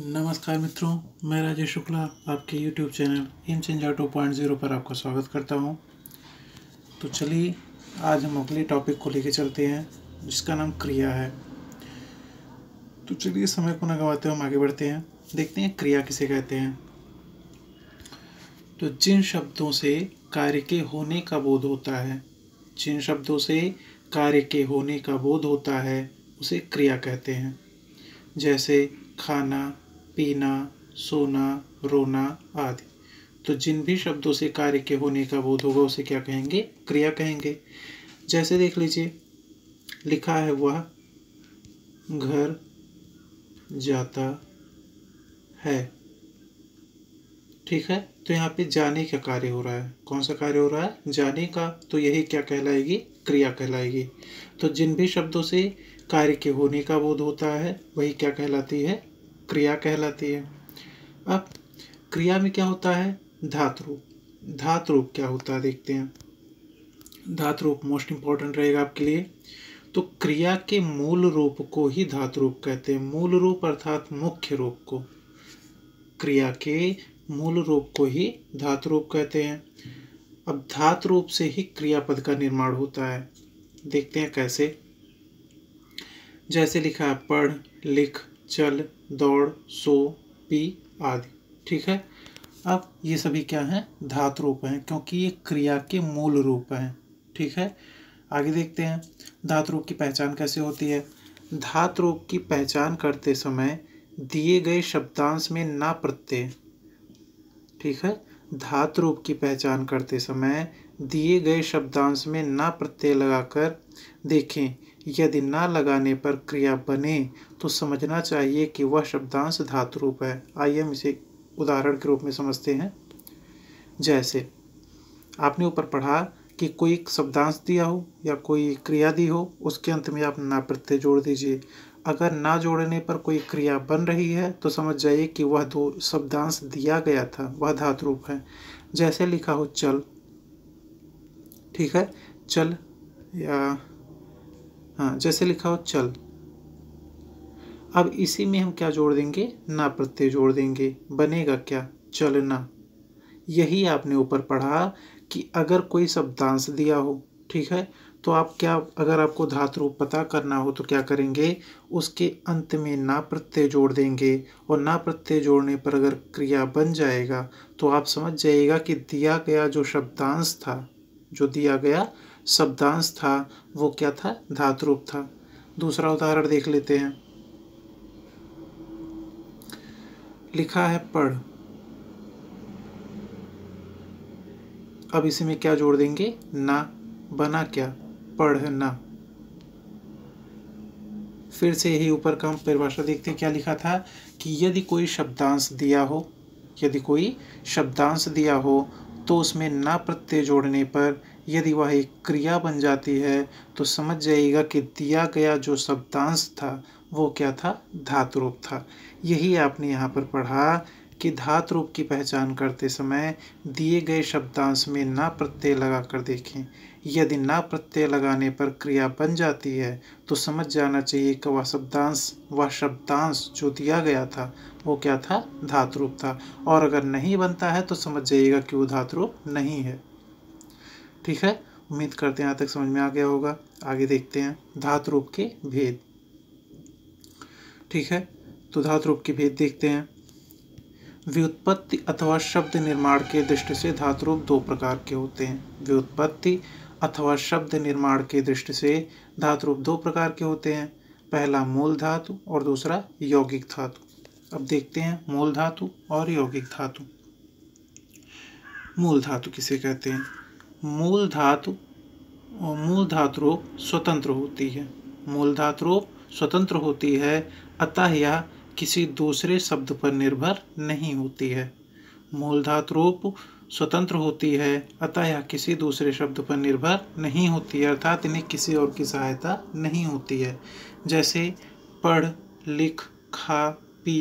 नमस्कार मित्रों मैं राजेश शुक्ला आपके यूट्यूब चैनल इन चेंजा टू पॉइंट ज़ीरो पर आपका स्वागत करता हूं तो चलिए आज हम अगले टॉपिक को लेकर चलते हैं जिसका नाम क्रिया है तो चलिए समय को न गवाते हम आगे बढ़ते हैं देखते हैं क्रिया किसे कहते हैं तो जिन शब्दों से कार्य के होने का बोध होता है जिन शब्दों से कार्य के होने का बोध होता है उसे क्रिया कहते हैं जैसे खाना पीना सोना रोना आदि तो जिन भी शब्दों से कार्य के होने का बोध होगा उसे क्या कहेंगे क्रिया कहेंगे जैसे देख लीजिए लिखा है वह घर जाता है ठीक है तो यहाँ पे जाने का कार्य हो रहा है कौन सा कार्य हो रहा है जाने का तो यही क्या कहलाएगी क्रिया कहलाएगी तो जिन भी शब्दों से कार्य के होने का बोध होता है वही क्या कहलाती है क्रिया कहलाती है अब क्रिया में क्या होता है धातु रूप धातु रूप क्या होता है देखते हैं धातु रूप मोस्ट इंपॉर्टेंट रहेगा आपके लिए तो क्रिया के मूल रूप को ही धातु रूप कहते हैं मूल रूप अर्थात मुख्य रूप को क्रिया के मूल रूप को ही धातु रूप कहते हैं अब धातु रूप से ही क्रियापद का निर्माण होता है देखते हैं कैसे जैसे लिखा है पढ़ लिख चल दौड़ सो पी आदि ठीक है अब ये सभी क्या हैं धातु रूप हैं क्योंकि ये क्रिया के मूल रूप हैं ठीक है आगे देखते हैं धातु रूप की पहचान कैसे होती है धातु रूप की पहचान करते समय दिए गए शब्दांश में ना प्रत्यय ठीक है धातु रूप की पहचान करते समय दिए गए शब्दांश में ना प्रत्यय लगाकर देखें यदि ना लगाने पर क्रिया बने तो समझना चाहिए कि वह शब्दांश धातु रूप है आइए हम इसे उदाहरण के रूप में समझते हैं जैसे आपने ऊपर पढ़ा कि कोई एक शब्दांश दिया हो या कोई क्रिया दी हो उसके अंत में आप ना प्रत्यय जोड़ दीजिए अगर ना जोड़ने पर कोई क्रिया बन रही है तो समझ जाइए कि वह दो शब्दांश दिया गया था वह धातु रूप है जैसे लिखा हो चल ठीक है चल या हाँ जैसे लिखा हो चल अब इसी में हम क्या जोड़ देंगे ना प्रत्यय जोड़ देंगे बनेगा क्या चलना यही आपने ऊपर पढ़ा कि अगर कोई शब्दांश दिया हो ठीक है तो आप क्या अगर आपको धातु रूप पता करना हो तो क्या करेंगे उसके अंत में ना प्रत्यय जोड़ देंगे और ना प्रत्यय जोड़ने पर अगर क्रिया बन जाएगा तो आप समझ जाइएगा कि दिया गया जो शब्दांश था जो दिया गया शब्दांश था वो क्या था धातुरूप था दूसरा उदाहरण देख लेते हैं लिखा है पढ़ अब इसी में क्या जोड़ देंगे ना बना क्या पढ़ना फिर से यही ऊपर का हम परिभाषा देखते हैं क्या लिखा था कि यदि कोई शब्दांश दिया हो यदि कोई शब्दांश दिया हो तो उसमें ना प्रत्यय जोड़ने पर यदि वह एक क्रिया बन जाती है तो समझ जाइएगा कि दिया गया जो शब्दांश था वो क्या था धातु रूप था यही आपने यहाँ पर पढ़ा कि धातु रूप की पहचान करते समय दिए गए शब्दांश में ना प्रत्यय लगा कर देखें यदि ना प्रत्यय लगाने पर क्रिया बन जाती है तो समझ जाना चाहिए कि वह शब्दांश वह शब्दांश जो दिया गया था वो क्या था धातु रूप था और अगर नहीं बनता है तो समझ जाइएगा कि वो धातु रूप नहीं है ठीक है उम्मीद करते हैं यहाँ तक समझ में आ गया होगा आगे देखते हैं धातु रूप के भेद ठीक है तो धातु रूप के भेद देखते हैं व्युत्पत्ति अथवा शब्द निर्माण के दृष्टि से धातु रूप दो प्रकार के होते हैं व्युत्पत्ति अथवा शब्द निर्माण के दृष्टि से धातु रूप दो प्रकार के होते हैं पहला मूल धातु और दूसरा यौगिक धातु अब देखते हैं मूल धातु और यौगिक धातु मूल धातु किसे कहते हैं मूल धातु मूल धातुरूप स्वतंत्र होती है मूल धातुरूप स्वतंत्र होती है अतः यह किसी दूसरे शब्द पर निर्भर नहीं होती है मूल धातुरूप स्वतंत्र होती है अतः यह किसी दूसरे शब्द पर निर्भर नहीं होती है अर्थात इन्हें किसी और की सहायता नहीं होती है जैसे पढ़ लिख खा पी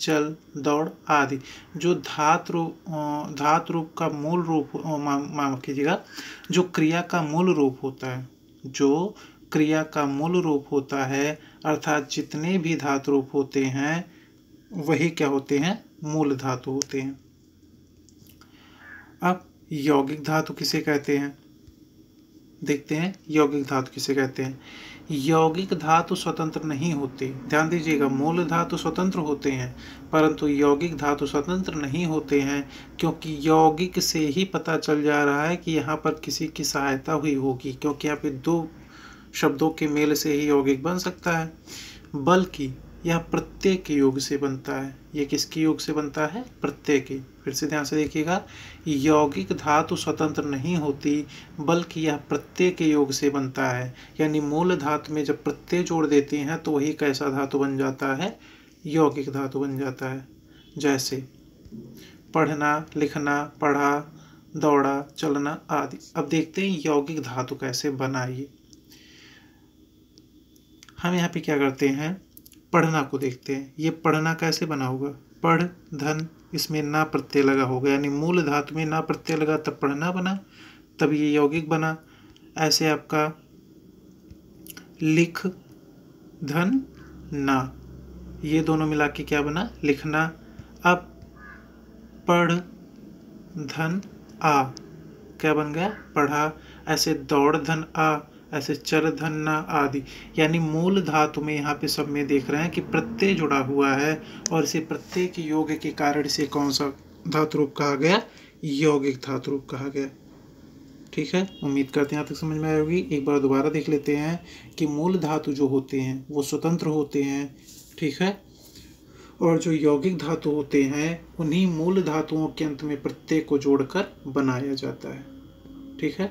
चल दौड़ आदि जो धात रूप धात रूप का मूल रूप माफ कीजिएगा जो क्रिया का मूल रूप होता है जो क्रिया का मूल रूप होता है अर्थात जितने भी धातु रूप होते हैं वही क्या होते हैं मूल धातु होते हैं अब यौगिक धातु किसे कहते हैं देखते हैं यौगिक धातु किसे कहते हैं यौगिक धातु स्वतंत्र नहीं होते ध्यान दीजिएगा मूल धातु स्वतंत्र होते हैं परंतु यौगिक धातु स्वतंत्र नहीं होते हैं क्योंकि यौगिक से ही पता चल जा रहा है कि यहाँ पर किसी की सहायता हुई होगी क्योंकि यहाँ पे दो शब्दों के मेल से ही यौगिक बन सकता है बल्कि यह प्रत्येक योग से बनता है ये किसके योग से बनता है प्रत्येक फिर से ध्यान से देखिएगा यौगिक धातु स्वतंत्र नहीं होती बल्कि यह प्रत्यय के योग से बनता है यानी मूल धातु में जब प्रत्यय जोड़ देते हैं तो वही कैसा धातु बन जाता है यौगिक धातु बन जाता है जैसे पढ़ना लिखना पढ़ा दौड़ा चलना आदि अब देखते हैं यौगिक धातु कैसे बनाइए हम यहाँ पे क्या करते हैं पढ़ना को देखते हैं ये पढ़ना कैसे बना होगा पढ़ धन इसमें ना प्रत्यय लगा होगा यानी मूल धातु में ना प्रत्यय लगा तब पढ़ना बना तब ये यौगिक बना ऐसे आपका लिख धन ना ये दोनों मिला के क्या बना लिखना अब पढ़ धन आ क्या बन गया पढ़ा ऐसे दौड़ धन आ ऐसे चर धन आदि यानी मूल धातु में यहाँ पे सब में देख रहे हैं कि प्रत्यय जुड़ा हुआ है और इसे प्रत्येक योग के कारण से कौन सा धातु रूप कहा गया यौगिक धातु रूप कहा गया ठीक है उम्मीद करते हैं यहाँ तक समझ में आएगी एक बार दोबारा देख लेते हैं कि मूल धातु जो होते हैं वो स्वतंत्र होते हैं ठीक है और जो यौगिक धातु होते हैं उन्हीं मूल धातुओं के अंत में प्रत्यय को जोड़कर बनाया जाता है ठीक है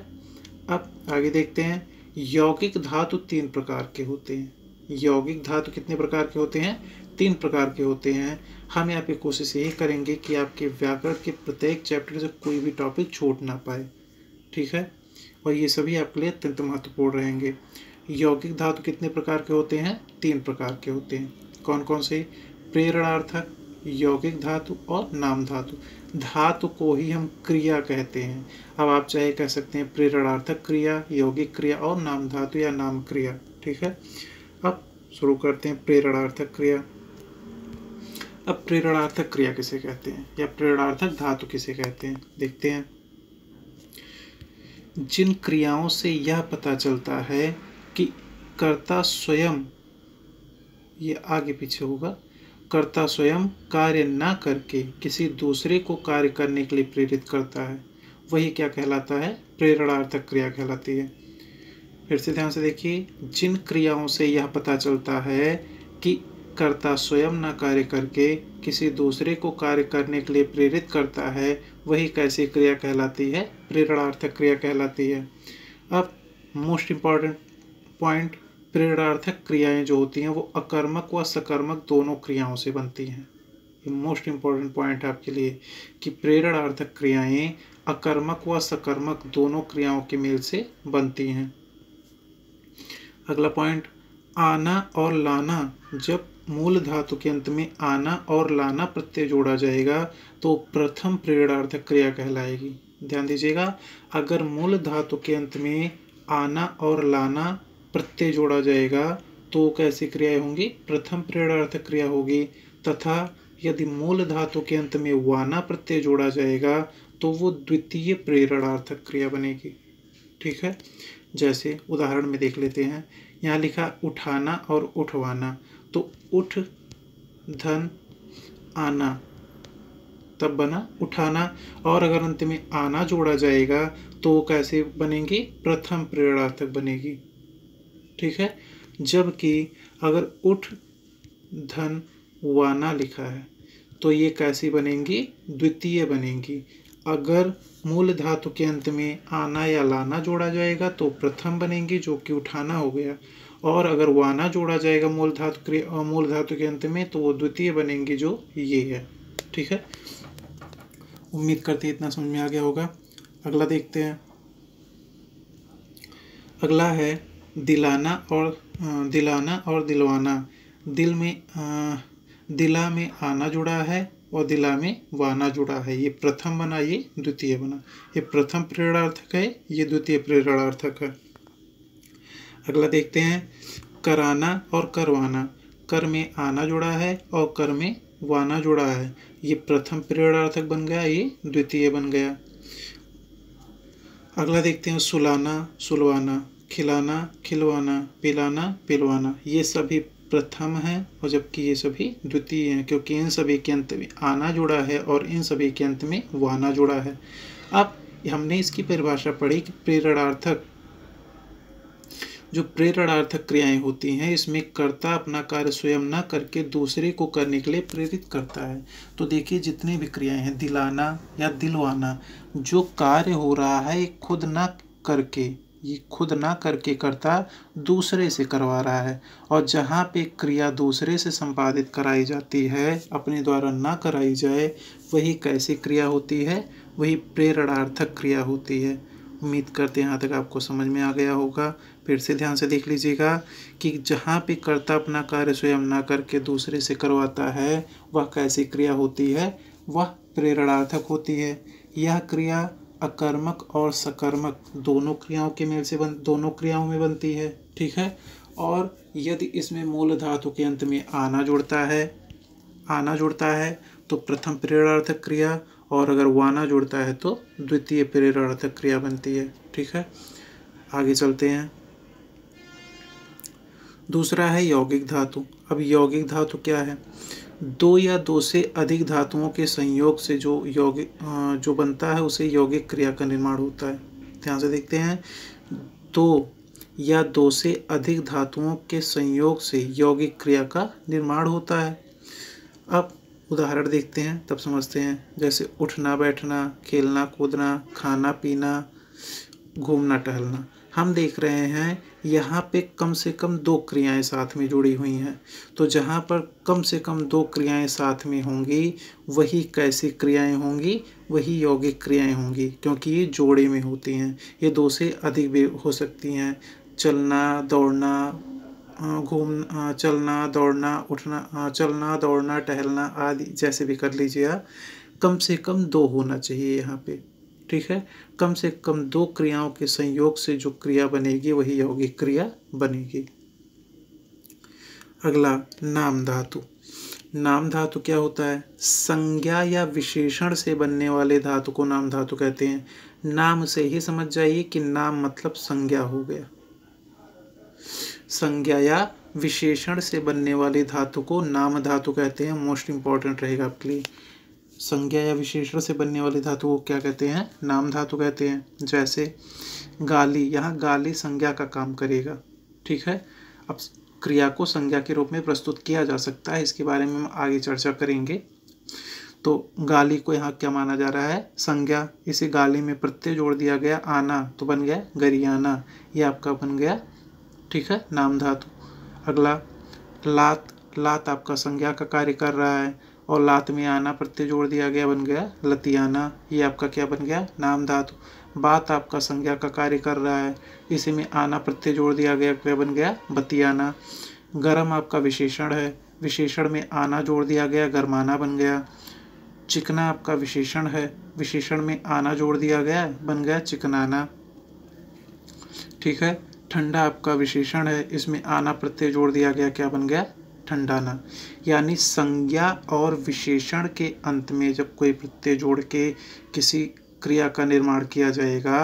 अब आगे देखते हैं यौगिक धातु तीन प्रकार के होते हैं यौगिक धातु कितने प्रकार के होते हैं तीन प्रकार के होते हैं हम यहाँ पे कोशिश यही करेंगे कि आपके व्याकरण के प्रत्येक चैप्टर से कोई भी टॉपिक छूट ना पाए ठीक है और ये सभी आपके लिए अत्यंत महत्वपूर्ण रहेंगे यौगिक धातु कितने प्रकार के होते हैं तीन प्रकार के होते हैं कौन कौन से प्रेरणार्थक यौगिक धातु और नाम धातु धातु को ही हम क्रिया कहते हैं अब आप चाहे कह सकते हैं प्रेरणार्थक क्रिया यौगिक क्रिया और नाम धातु या नाम क्रिया ठीक है अब शुरू करते हैं प्रेरणार्थक क्रिया अब प्रेरणार्थक क्रिया किसे कहते हैं या प्रेरणार्थक धातु किसे कहते हैं देखते हैं जिन क्रियाओं से यह पता चलता है कि कर्ता स्वयं ये आगे पीछे होगा करता स्वयं कार्य न करके किसी दूसरे को कार्य करने के लिए प्रेरित करता है वही क्या कहलाता है प्रेरणार्थक क्रिया कहलाती है फिर से ध्यान से देखिए जिन क्रियाओं से यह पता चलता है कि कर्ता स्वयं न कार्य करके किसी दूसरे को कार्य करने के लिए प्रेरित करता है वही कैसी क्रिया कहलाती है प्रेरणार्थक क्रिया कहलाती है अब मोस्ट इम्पॉर्टेंट पॉइंट प्रेरणार्थक क्रियाएं जो होती हैं वो अकर्मक व सकर्मक दोनों क्रियाओं से बनती हैं ये मोस्ट इम्पॉर्टेंट पॉइंट है आपके लिए कि प्रेरणार्थक क्रियाएं अकर्मक व सकर्मक दोनों क्रियाओं के मेल से बनती हैं अगला पॉइंट आना और लाना जब मूल धातु के अंत में आना और लाना प्रत्यय जोड़ा जाएगा तो प्रथम प्रेरणार्थक क्रिया कहलाएगी ध्यान दीजिएगा अगर मूल धातु के अंत में आना और लाना प्रत्यय जोड़ा जाएगा तो कैसी क्रियाएं होंगी प्रथम प्रेरणार्थक क्रिया होगी तथा यदि मूल धातु के अंत में वाना प्रत्यय जोड़ा जाएगा तो वो द्वितीय प्रेरणार्थक क्रिया बनेगी ठीक है जैसे उदाहरण में देख लेते हैं यहाँ लिखा उठाना और उठवाना तो उठ धन आना तब बना उठाना और अगर अंत में आना जोड़ा जाएगा तो कैसे बनेंगी प्रथम प्रेरणार्थक बनेगी ठीक है जबकि अगर उठ धन वाना लिखा है तो ये कैसी बनेंगी द्वितीय बनेंगी अगर मूल धातु के अंत में आना या लाना जोड़ा जाएगा तो प्रथम बनेंगी जो कि उठाना हो गया और अगर वाना जोड़ा जाएगा मूल धातु मूल धातु के अंत में तो वो द्वितीय बनेंगी जो ये है ठीक है उम्मीद करते हैं इतना समझ में आ गया होगा अगला देखते हैं अगला है दिलाना और दिलाना और दिलवाना दिल में दिला में आना जुड़ा है और दिला में वाना जुड़ा है ये प्रथम बना ये द्वितीय बना ये प्रथम प्रेरणार्थक है ये द्वितीय प्रेरणार्थक है अगला देखते हैं कराना और करवाना कर में आना जुड़ा है और कर में वाना जुड़ा है ये प्रथम प्रेरणार्थक बन गया ये द्वितीय बन गया अगला देखते हैं सुलाना सुलवाना खिलाना खिलवाना पिलाना पिलवाना ये सभी प्रथम है और जबकि ये सभी द्वितीय हैं क्योंकि इन सभी के अंत में आना जुड़ा है और इन सभी के अंत में वाना जुड़ा है अब हमने इसकी परिभाषा पढ़ी कि प्रेरणार्थक जो प्रेरणार्थक क्रियाएं होती हैं इसमें कर्ता अपना कार्य स्वयं न करके दूसरे को करने के लिए प्रेरित करता है तो देखिए जितनी भी क्रियाएं हैं दिलाना या दिलवाना जो कार्य हो रहा है खुद ना करके ये खुद ना करके करता दूसरे से करवा रहा है और जहाँ पे क्रिया दूसरे से संपादित कराई जाती है अपने द्वारा ना कराई जाए वही कैसी क्रिया होती है वही प्रेरणार्थक क्रिया होती है उम्मीद करते हैं यहाँ तक आपको समझ में आ गया होगा फिर से ध्यान से देख लीजिएगा कि जहाँ पे कर्ता अपना कार्य स्वयं ना करके दूसरे से करवाता है वह कैसी क्रिया होती है वह प्रेरणार्थक होती है यह क्रिया अकर्मक और सकर्मक दोनों क्रियाओं के मेल से बन दोनों क्रियाओं में बनती है ठीक है और यदि इसमें मूल धातु के अंत में आना जुड़ता है आना जुड़ता है तो प्रथम प्रेरणार्थक क्रिया और अगर वाना जुड़ता है तो द्वितीय प्रेरणार्थक क्रिया बनती है ठीक है आगे चलते हैं दूसरा है यौगिक धातु अब यौगिक धातु क्या है दो या दो से अधिक धातुओं के संयोग से जो यौगिक जो बनता है उसे यौगिक क्रिया का निर्माण होता है ध्यान से देखते हैं दो या दो से अधिक धातुओं के संयोग से यौगिक क्रिया का निर्माण होता है अब उदाहरण देखते हैं तब समझते हैं जैसे उठना बैठना खेलना कूदना खाना पीना घूमना टहलना हम देख रहे हैं यहाँ पे कम से कम दो क्रियाएं साथ में जुड़ी हुई हैं तो जहाँ पर कम से कम दो क्रियाएं साथ में होंगी वही कैसी क्रियाएं होंगी वही यौगिक क्रियाएं होंगी क्योंकि ये जोड़े में होती हैं ये दो से अधिक भी हो सकती हैं चलना दौड़ना घूमना चलना दौड़ना उठना चलना दौड़ना टहलना आदि जैसे भी कर लीजिए कम से कम दो होना चाहिए यहाँ पे ठीक है कम से कम दो क्रियाओं के संयोग से जो क्रिया बनेगी वही यौगिक क्रिया बनेगी अगला नाम धातु नाम धातु क्या होता है संज्ञा या विशेषण से बनने वाले धातु को नाम धातु कहते हैं नाम से ही समझ जाइए कि नाम मतलब संज्ञा हो गया संज्ञा या विशेषण से बनने वाले धातु को नाम धातु कहते हैं मोस्ट इंपॉर्टेंट रहेगा आपके लिए संज्ञा या विशेषण से बनने वाले धातु को क्या कहते हैं नाम धातु कहते हैं जैसे गाली यहाँ गाली संज्ञा का काम करेगा ठीक है अब क्रिया को संज्ञा के रूप में प्रस्तुत किया जा सकता है इसके बारे में हम आगे चर्चा करेंगे तो गाली को यहाँ क्या माना जा रहा है संज्ञा इसे गाली में प्रत्यय जोड़ दिया गया आना तो बन गया गरियाना ये आपका बन गया ठीक है नाम धातु अगला लात लात आपका संज्ञा का कार्य कर रहा है और लातमियाना प्रत्यय जोड़ दिया गया बन गया लतियाना ये आपका क्या बन गया नाम धातु बात आपका संज्ञा का कार्य कर रहा है इसी में आना प्रत्यय जोड़ दिया गया क्या बन गया बतियाना गर्म आपका विशेषण है विशेषण में आना जोड़ दिया गया गर्माना बन गया चिकना आपका विशेषण है विशेषण में आना जोड़ दिया गया बन गया चिकनाना ठीक है ठंडा आपका विशेषण है इसमें आना प्रत्यय जोड़ दिया गया क्या बन गया ठंडाना यानी संज्ञा और विशेषण के अंत में जब कोई प्रत्यय जोड़ के किसी क्रिया का निर्माण किया जाएगा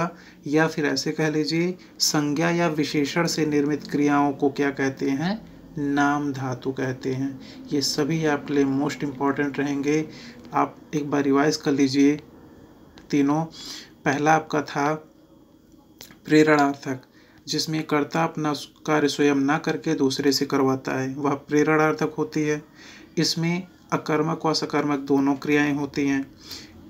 या फिर ऐसे कह लीजिए संज्ञा या विशेषण से निर्मित क्रियाओं को क्या कहते हैं नाम धातु कहते हैं ये सभी आपके लिए मोस्ट इम्पॉर्टेंट रहेंगे आप एक बार रिवाइज कर लीजिए तीनों पहला आपका था प्रेरणार्थक जिसमें कर्ता अपना कार्य स्वयं ना करके दूसरे से करवाता है वह प्रेरणार्थक होती है इसमें अकर्मक व सकर्मक दोनों क्रियाएं होती हैं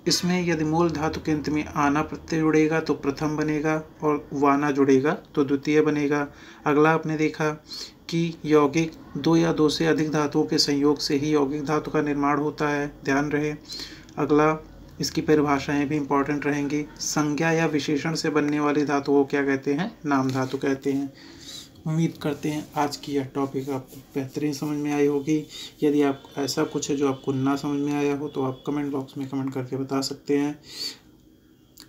इसमें यदि मूल धातु के अंत में आना प्रत्यय जुड़ेगा तो प्रथम बनेगा और वाना जुड़ेगा तो द्वितीय बनेगा अगला आपने देखा कि यौगिक दो या दो से अधिक धातुओं के संयोग से ही यौगिक धातु का निर्माण होता है ध्यान रहे अगला इसकी परिभाषाएं भी इंपॉर्टेंट रहेंगी संज्ञा या विशेषण से बनने वाली धातु को क्या कहते हैं नाम धातु कहते हैं उम्मीद करते हैं आज की यह टॉपिक आपको बेहतरीन समझ में आई होगी यदि आप ऐसा कुछ है जो आपको ना समझ में आया हो तो आप कमेंट बॉक्स में कमेंट करके बता सकते हैं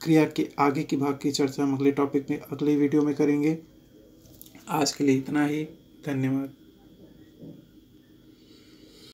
क्रिया के आगे की भाग की चर्चा हम अगले टॉपिक में अगले वीडियो में करेंगे आज के लिए इतना ही धन्यवाद